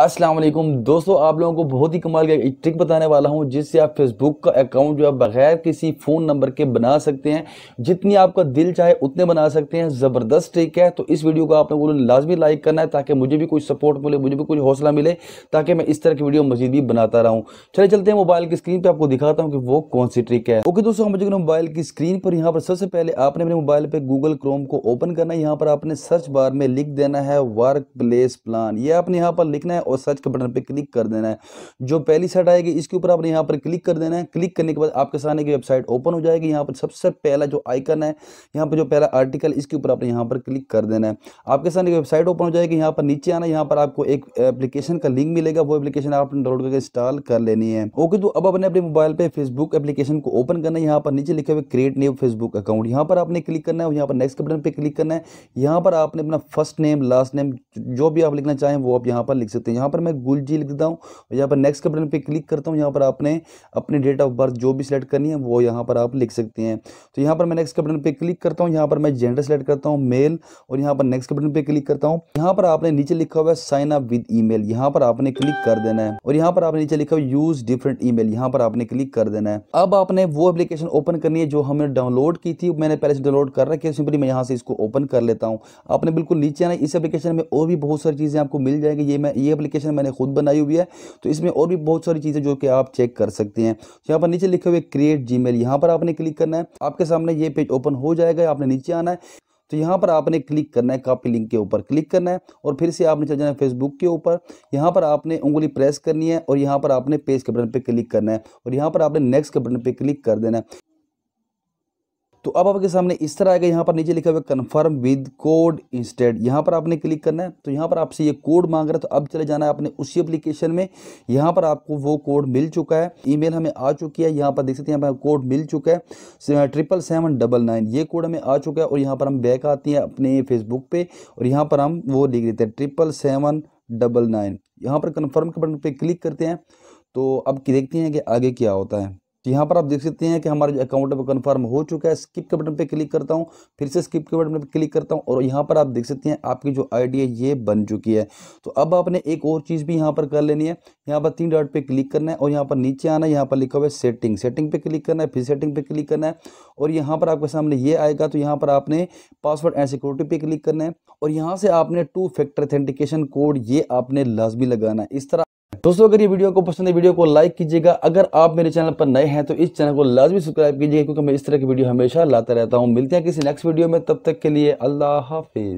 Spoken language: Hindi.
असलम दोस्तों आप लोगों को बहुत ही कमाल का एक ट्रिक बताने वाला हूं जिससे आप फेसबुक का अकाउंट जो है बगैर किसी फ़ोन नंबर के बना सकते हैं जितनी आपका दिल चाहे उतने बना सकते हैं ज़बरदस्त ट्रिक है तो इस वीडियो को आप लोगों ने लाजमी लाइक करना है ताकि मुझे भी कुछ सपोर्ट मिले मुझे भी कुछ हौसला मिले ताकि मैं इस तरह की वीडियो मजीद भी बनाता रहूँ चले चलते हैं मोबाइल की स्क्रीन पर आपको दिखाता हूँ कि वो कौन सी ट्रिक है ओके दोस्तों हम मोबाइल की स्क्रीन पर यहाँ पर सबसे पहले आपने अपने मोबाइल पर गूगल क्रोम को ओपन करना है यहाँ पर आपने सर्च बार में लिख देना है वर्क प्लेस प्लान ये आपने यहाँ पर लिखना है है और सर्च के बटन पर क्लिक कर देना है जो पहली साइट आएगी इसके ऊपर आपने यहाँ पर क्लिक कर देना है क्लिक करने के बाद आपके सामने की वेबसाइट ओपन हो जाएगी यहाँ पर सबसे पहला जो आइकन है यहाँ पर जो पहला आर्टिकल इसके ऊपर आपने यहाँ पर क्लिक कर देना है आपके सामने की वेबसाइट ओपन हो जाएगी यहाँ पर नीचे आना यहाँ पर आपको एक एप्लीकेशन का लिंक मिलेगा वो एप्लीकेशन आपने डाउनलोड करके इंस्टॉल कर लेनी है ओके तो अब अपने अपने मोबाइल पर फेसबुक एप्लीकेशन को ओपन करना है यहाँ पर नीचे लिखे हुए क्रिएट न्यू फेसबुक अकाउंट यहाँ पर आपने क्लिक करना है और यहाँ पर नेक्स्ट बटन पर क्लिक करना है यहाँ पर आपने अपना फर्स्ट नेम लास्ट नेम जो भी आप लिखना चाहें वो आप यहाँ पर लिख सकते हैं हैं यहाँ पर मैं गुल जी लिख देता हूँ और यहाँ पर नेक्स्ट के बटन पर क्लिक करता हूँ यहाँ पर आपने अपनी डेट ऑफ बर्थ जो भी सिलेक्ट करनी है वो यहाँ पर आप लिख सकते हैं तो यहाँ पर मैं नेक्स्ट के बटन पर क्लिक करता हूँ यहाँ पर मैं जेंडर सेलेक्ट करता हूँ मेल और यहाँ पर नेक्स्ट के बटन पर क्लिक करता हूँ यहाँ पर आपने नीचे लिखा हुआ है sign up with email यहाँ पर आपने क्लिक कर देना है और यहाँ पर आपने नीचे लिखा हुआ यूज डिफरेंट ई मेल यहाँ पर आपने क्लिक कर देना है अब आपने वो एप्लीकेशन ओपन करनी है जो हमने डाउनलोड की थी मैंने पहले से डाउनलोड कर रखी है सिंपली मैं यहाँ से इसको ओपन कर लेता हूँ आपने बिल्कुल नीचे आना इस एप्लीकेशन में और भी बहुत सारी चीज़ें आपको मिल जाएगी ये मैं ये एप्लीकेशन मैंने खुद बनाई हुई है तो इसमें और भी बहुत सारी चीज़ें जो कि आप चेक कर सकते हैं तो यहाँ पर नीचे लिखे हुए क्रिएट जी मेल पर आपने क्लिक करना है आपके सामने ये पेज ओपन हो जाएगा आपने नीचे आना है तो यहाँ पर आपने क्लिक करना है कॉपी लिंक के ऊपर क्लिक करना है और फिर से आपने चल जाना है फेसबुक के ऊपर यहाँ पर आपने उंगली प्रेस करनी है और यहाँ पर आपने पेज के बटन पे क्लिक करना है और यहाँ पर आपने नेक्स्ट के बटन पे क्लिक कर देना है तो अब आपके सामने इस तरह आएगा यहाँ पर नीचे लिखा हुआ कन्फर्म विद कोड इंस्टेड यहाँ पर आपने क्लिक करना है तो यहाँ पर आपसे ये कोड मांग रहा है तो अब चले जाना है आपने उसी एप्लीकेशन में यहाँ पर आपको वो कोड मिल चुका है ईमेल हमें आ चुकी है यहाँ पर देख सकते हैं यहाँ पर कोड मिल चुका है ट्रिपल सेवन डबल नाइन ये कोड हमें आ चुका है और यहाँ पर हम बैक आते हैं अपने फेसबुक पर और यहाँ पर हम वो लिख देते हैं ट्रिपल सेवन डबल नाइन यहाँ पर कन्फर्म के बटन पर क्लिक करते हैं तो अब देखते हैं कि आगे क्या होता है तो यहाँ पर आप देख सकते हैं कि हमारा जो अकाउंट में कन्फर्म हो चुका है स्किप के बटन पे क्लिक करता हूँ फिर से स्किप के बटन पे क्लिक करता हूँ और यहाँ पर आप देख सकते हैं आपकी जो आईडी है ये बन चुकी है तो अब आपने एक और चीज़ भी यहाँ पर कर लेनी है यहाँ पर तीन डॉट पे क्लिक करना है और यहाँ पर नीचे आना है यहाँ पर लिखा हुआ है सेटिंग सेटिंग पे क्लिक करना है फिर सेटिंग पे क्लिक करना है और यहाँ पर आपके सामने ये आएगा तो यहाँ पर आपने पासवर्ड एंड सिक्योरिटी पे क्लिक करना है और यहाँ से आपने टू फैक्टर अथेंटिकेशन कोड ये आपने लाजमी लगाना है इस तरह दोस्तों अगर ये वीडियो को पसंद है वीडियो को लाइक कीजिएगा अगर आप मेरे चैनल पर नए हैं तो इस चैनल को लाजमी सब्सक्राइब कीजिएगा क्योंकि मैं इस तरह की वीडियो हमेशा लाता रहता हूँ मिलते हैं किसी नेक्स्ट वीडियो में तब तक के लिए अल्लाह हाफिज